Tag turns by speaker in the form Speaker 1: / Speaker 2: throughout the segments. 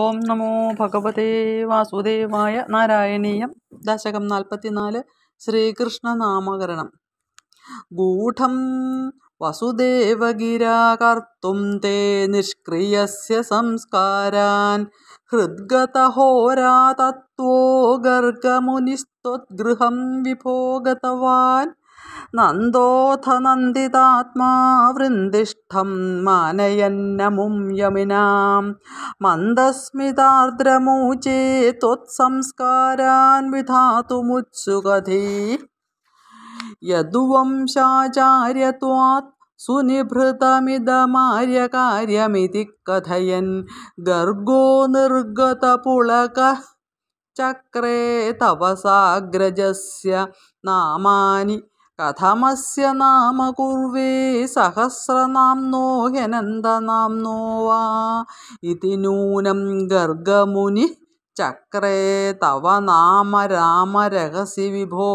Speaker 1: ഓം നമോ ഭഗവതേ വാസുദേവായ നാരായണീയം ദശകം നാൽപ്പത്തിനാല് ശ്രീകൃഷ്ണനാമകരണം ഗൂഢം വസുദേവഗിരാകർത്തും തേ നിഷ്ക്രിയസ്യ സംസ്കാരാൻ ഹൃദ്ഗതഹോരാതത്വോ ഗർഗമുനിസ്ത്വദ്ഗൃഹം വിഭോഗതവാൻ നന്ദോഥ നന്ദിതാത്മാ വൃന്ദിഷ്ടം മാനയന്നമും യമിനാം മന്ദസ്മിതാർദ്രമൂചേ ത്വത്സംസ്കാരാൻ വിധാതുമുത്സുകധീ യദുവംശാചാര്യത്വാത് സുനിഭൃതമിതമാര്യകാര്യമിതി കഥയൻ ഗർഗോ നിർഗതപുളക ചക്രേ തപസാഗ്രജസ്യ നാമാനി കഥമസ്യ നാമ കുർവേ സഹസ്രനാംനോ ഹ്യനന്ദനാംനോ വാ ഇതി നൂനം ഗർഗമുനി ചക്രേ തവ നാമ രാമരഹസി വിഭോ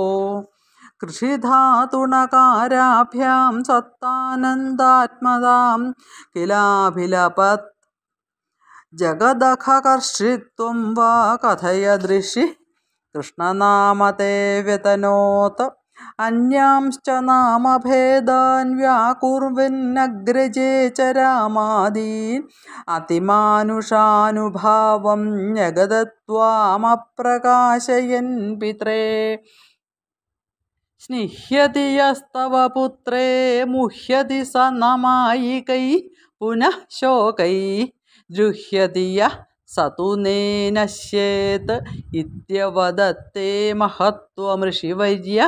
Speaker 1: കൃഷിധാതുണകാരാഭ്യാം സത്താനന്ദാത്മതാം കിലാഭിലപത് ജഗദഖകർഷിത്വം വാ കഥയദൃശി കൃഷ്ണനാമതേ വ്യതനോത് അന്യാംശ്ച നാമഭേദാൻ വ്യാകുർവന്നഗ്രജേ ച രാമാദീൻ അതിമാനുഷാനുഭാവം ജഗതത്വാമപ്രകാശയൻ പിത്രേ സ്നിഹ്യതി യസ്തവ പുത്രേ മുഹ്യതി സ നമായികൈ പുനഃ ശോകൈ ഗൃഹ്യതി യ നശ്യേത് ഇത്യവദത്തെ മഹത്വമൃഷിവര്യ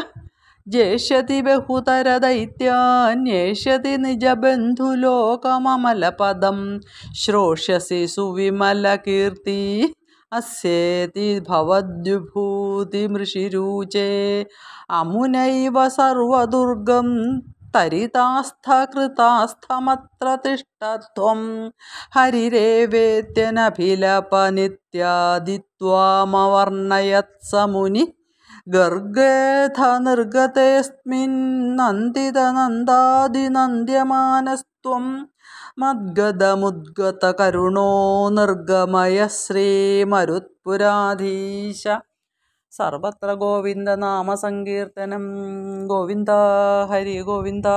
Speaker 1: जेष्यति बहुतरदैत्यान्येष्यति निजबन्धुलोकममलपदं श्रोष्यसि सुविमलकीर्ति अस्येति भवद्विभूतिमृषिरुचे अमुनैव सर्वदुर्गं तरितास्थकृतास्थमत्र तिष्ठत्वं हरिरेवेत्यनभिलपनित्यादित्वामवर्णयत् ഗർഗേഥ നിർഗതേസ്മിന്നന്തിതനന്ദാദിനന്ദ്യമാനസ്ത്വം കരുണോ നിർഗമയ ശ്രീമരുത്പുരാധീശ സർവത്ര ഗോവിന്ദ നാമസങ്കീർത്തനം ഗോവിന്ദ ഹരി ഗോവിന്ദ